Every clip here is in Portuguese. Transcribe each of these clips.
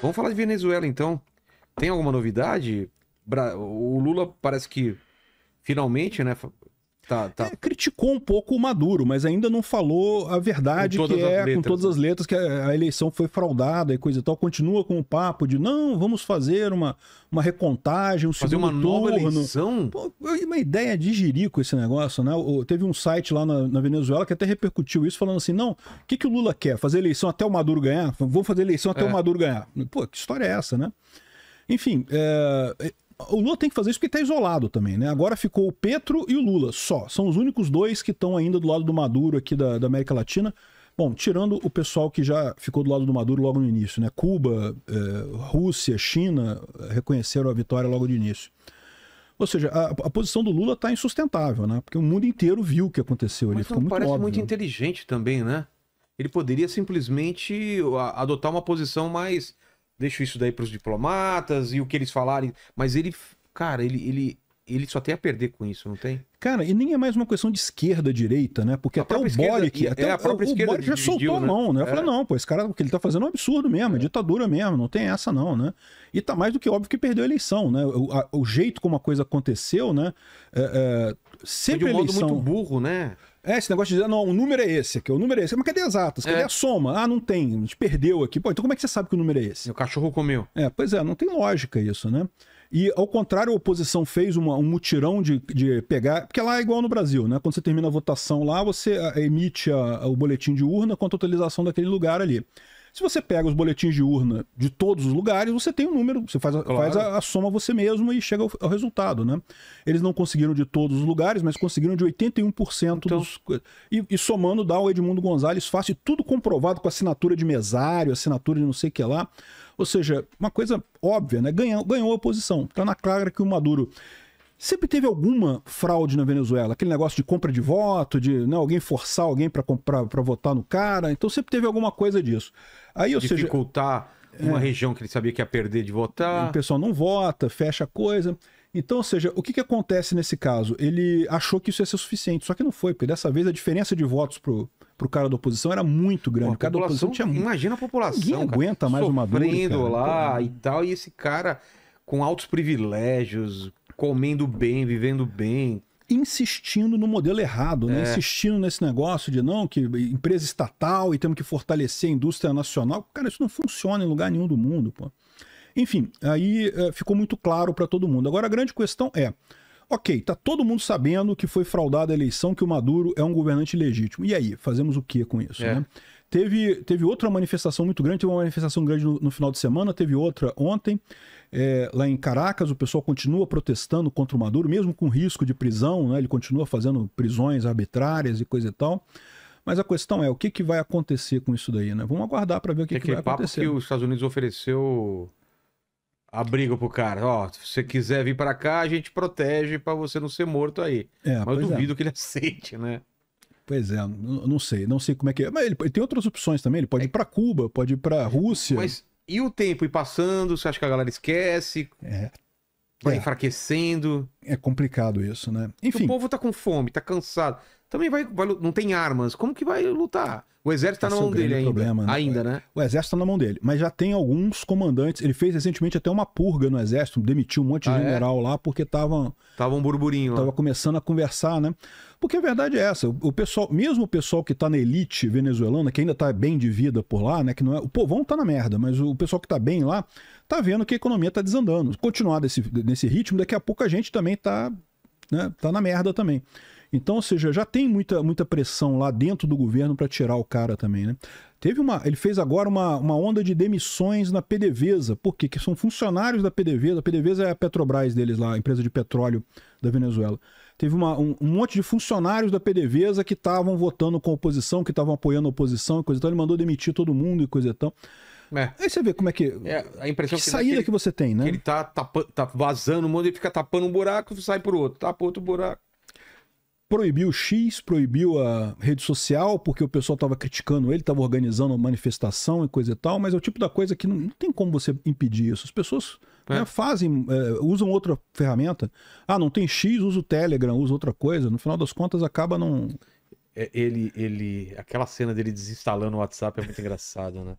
Vamos falar de Venezuela então. Tem alguma novidade? O Lula parece que finalmente, né, Tá, tá. É, criticou um pouco o Maduro, mas ainda não falou a verdade que é com todas né? as letras que a, é, a, eleição foi fraudada e coisa e tal. Continua com o papo de não, vamos fazer uma, uma recontagem, um fazer uma turno. nova eleição. Pô, é uma ideia de jirico esse negócio, né? Teve um site lá na, na Venezuela que até repercutiu isso, falando assim: não, o que, que o Lula quer? Fazer eleição até o Maduro ganhar? Vamos fazer eleição até é. o Maduro ganhar. Pô, que história é essa, né? Enfim, é, o Lula tem que fazer isso porque está isolado também, né? Agora ficou o Petro e o Lula só. São os únicos dois que estão ainda do lado do Maduro aqui da, da, América Latina. Bom, tirando o pessoal que já ficou do lado do Maduro logo no início, né? Cuba, eh, Rússia, China eh, reconheceram a vitória logo de início. Ou seja, a, a posição do Lula está insustentável, né? Porque o mundo inteiro viu o que aconteceu ali. Mas Ficou não muito parece óbvio. muito né? inteligente também, né? Ele poderia simplesmente adotar uma posição mais deixo isso daí para os diplomatas e o que eles falarem. Mas ele, cara, ele, ele, ele só tem a perder com isso, não tem? Cara, e nem é mais uma questão de esquerda direita, né? Porque a até o Boric, até é, a própria o, esquerda o já soltou a né? mão, né? né? Eu é. falei, não, pô, esse cara, o que ele tá fazendo é um absurdo mesmo, é ditadura mesmo, não tem essa não, né? E tá mais do que óbvio que perdeu a eleição, né? O, a, o jeito como a coisa aconteceu, né? É, sempre é, Foi de um modo eleição... muito burro, né? É, esse negócio de dizer, não, o número é esse aqui, o número é esse. Mas cadê as atas? Cadê é. a soma? Ah, não tem, a gente perdeu aqui. Pô, então como é que você sabe que o número é esse? O cachorro comeu. É, pois é, não tem lógica isso, né? E ao contrário, a oposição fez uma, um mutirão de, de pegar. Porque lá é igual no Brasil, né? Quando você termina a votação lá, você eh, emite a, a, o boletim de urna com a totalização daquele lugar ali. Se você pega os boletins de urna de todos os lugares, você tem um número, você faz a, claro. faz a, a soma você mesmo e chega ao, ao, resultado, né? Eles não conseguiram de todos os lugares, mas conseguiram de 81% então... dos. E, e, somando dá o Edmundo Gonzalez fácil, tudo comprovado com assinatura de mesário, assinatura de não sei o que lá. Ou seja, uma coisa óbvia, né? Ganhou, ganhou a oposição. Tá na clara que o Maduro Sempre teve alguma fraude na Venezuela, aquele negócio de compra de voto, de né, alguém forçar alguém para comprar, para votar no cara. Então sempre teve alguma coisa disso. Aí, ou dificultar seja, uma é, região que ele sabia que ia perder de votar. O pessoal não vota, fecha a coisa. Então, ou seja, o que, que acontece nesse caso? Ele achou que isso ia ser suficiente, só que não foi, porque dessa vez a diferença de votos pro, pro cara da oposição era muito grande. Pô, a cada oposição tinha Imagina a população. Ninguém cara, aguenta mais uma dor. lá e tal, e esse cara com altos privilégios, comendo bem, vivendo bem. Insistindo no modelo errado, né? É. insistindo nesse negócio de não, que empresa estatal e temos que fortalecer a indústria nacional. Cara, isso não funciona em lugar nenhum do mundo. Pô. Enfim, aí eh, ficou muito claro para todo mundo. Agora a grande questão é: ok, tá todo mundo sabendo que foi fraudada a eleição, que o Maduro é um governante legítimo. E aí, fazemos o que com isso? É. Né? Teve, teve outra manifestação muito grande, teve uma manifestação grande no, no final de semana, teve outra ontem, é, lá em Caracas, o pessoal continua protestando contra o Maduro, mesmo com risco de prisão, né? ele continua fazendo prisões arbitrárias e coisa e tal. Mas a questão é, o que, que vai acontecer com isso daí, né? Vamos aguardar para ver o que, é que, que vai papo acontecer. que né? os Estados Unidos ofereceu abrigo para o cara. Ó, se você quiser vir para cá, a gente protege para você não ser morto aí. É, Mas é. duvido é. que ele aceite, né? Pois é, não sei, não sei como é que é. Mas ele, ele tem outras opções também, ele pode é. ir para Cuba, pode ir para é, Rússia. Mas e o tempo ir passando, você acha que a galera esquece? É. Vai é. enfraquecendo é complicado isso, né? Enfim. o povo tá com fome, tá cansado. Também vai, vai não tem armas. Como que vai lutar? O exército tá, na é mão dele ainda. né? Ainda, né? O exército tá na mão dele. Mas já tem alguns comandantes. Ele fez recentemente até uma purga no exército, demitiu um monte de ah, é? general é? lá porque estavam. Tava um burburinho. Tava começando a conversar, né? Porque a verdade é essa. O pessoal, mesmo o pessoal que tá na elite venezuelana, que ainda tá bem de vida por lá, né? Que não é, o povão tá na merda, mas o pessoal que tá bem lá tá vendo que a economia tá desandando. Continuar desse, nesse ritmo, daqui a pouco a gente também tá né, tá na merda também. Então, ou seja, já tem muita, muita pressão lá dentro do governo para tirar o cara também, né? Teve uma. Ele fez agora uma, uma onda de demissões na PDVSA. Por quê? Que são funcionários da PDVSA. A PDVSA é a Petrobras deles lá, a empresa de petróleo da Venezuela. Teve uma, um, um, monte de funcionários da PDVSA que estavam votando com a oposição, que estavam apoiando a oposição e coisa e tal. Ele mandou demitir todo mundo e coisa e tal. É. Aí você vê como é que. É, a impressão que, que é saída que, ele, que, você tem, né? ele tá, tapa, tá vazando o mundo ele fica tapando um buraco, sai pro outro, tapa outro buraco. Proibiu X, proibiu a rede social, porque o pessoal tava criticando ele, tava organizando uma manifestação e coisa e tal, mas é o tipo da coisa que não, não tem como você impedir isso. As pessoas é. Né, fazem, é, usam outra ferramenta. Ah, não tem X, usa o Telegram, usa outra coisa. No final das contas, acaba não. É, ele, ele, aquela cena dele desinstalando o WhatsApp é muito engraçado, né?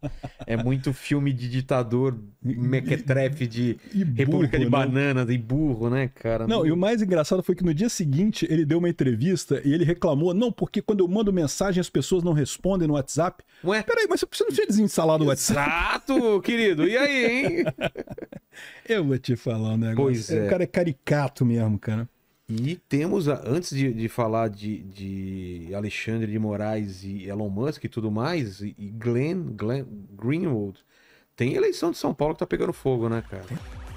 É muito filme de ditador, mequetrefe de burro, República de né? Bananas e burro, né, cara? Não, e o mais engraçado foi que no dia seguinte ele deu uma entrevista e ele reclamou, não, porque quando eu mando mensagem as pessoas não respondem no WhatsApp. Ué? Peraí, mas você não tinha desinstalado o WhatsApp? Exato, querido, e aí, hein? eu vou te falar um negócio. Pois é. O cara é caricato mesmo, cara. E temos, antes de, de falar de, de, Alexandre de Moraes e Elon Musk e tudo mais, e Glenn, Glenn Greenwald, tem eleição de São Paulo que tá pegando fogo, né, cara? É.